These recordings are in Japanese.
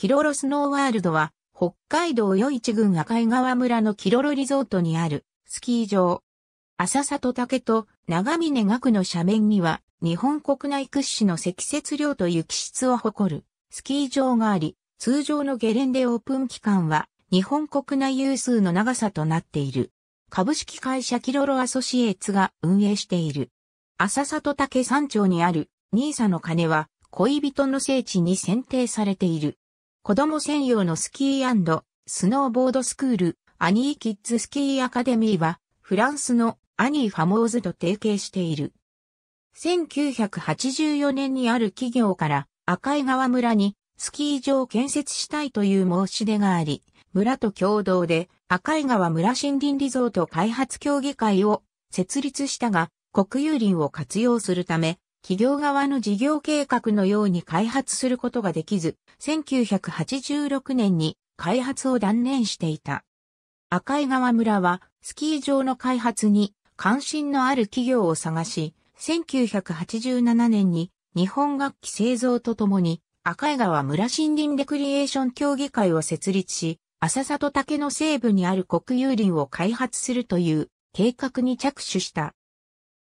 キロロスノーワールドは、北海道与一郡赤井川村のキロロリゾートにあるスキー場。浅里竹と長峰岳の斜面には、日本国内屈指の積雪量と雪質を誇るスキー場があり、通常のゲレンデオープン期間は、日本国内有数の長さとなっている。株式会社キロロアソシエーツが運営している。浅里竹山頂にあるニーサの鐘は、恋人の聖地に選定されている。子供専用のスキースノーボードスクール、アニーキッズスキーアカデミーは、フランスのアニーファモーズと提携している。1984年にある企業から赤井川村にスキー場を建設したいという申し出があり、村と共同で赤井川村森林リゾート開発協議会を設立したが、国有林を活用するため、企業側の事業計画のように開発することができず、1986年に開発を断念していた。赤井川村はスキー場の開発に関心のある企業を探し、1987年に日本楽器製造とともに赤井川村森林レクリエーション協議会を設立し、浅里竹の西部にある国有林を開発するという計画に着手した。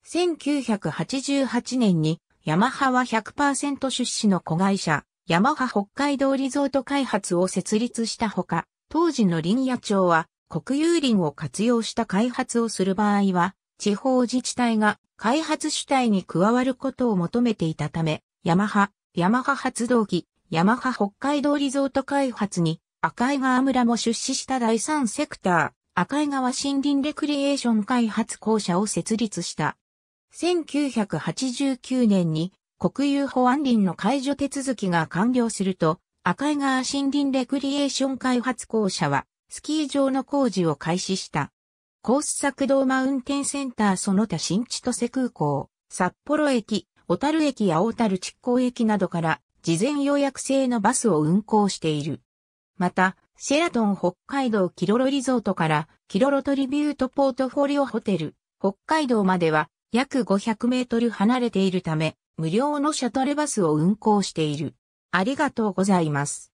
1988年にヤマハは100%出資の子会社、ヤマハ北海道リゾート開発を設立したほか、当時の林野町は国有林を活用した開発をする場合は、地方自治体が開発主体に加わることを求めていたため、ヤマハ、ヤマハ発動機、ヤマハ北海道リゾート開発に赤井川村も出資した第三セクター、赤井川森林レクリエーション開発公社を設立した。1989年に国有保安林の解除手続きが完了すると、赤井川森林レクリエーション開発公社は、スキー場の工事を開始した。コース作動マウンテンセンターその他新千歳空港、札幌駅、小樽駅や小樽築港駅などから、事前予約制のバスを運行している。また、シェラトン北海道キロロリゾートから、キロロトリビュートポートフォリオホテル、北海道までは、約500メートル離れているため、無料のシャトルバスを運行している。ありがとうございます。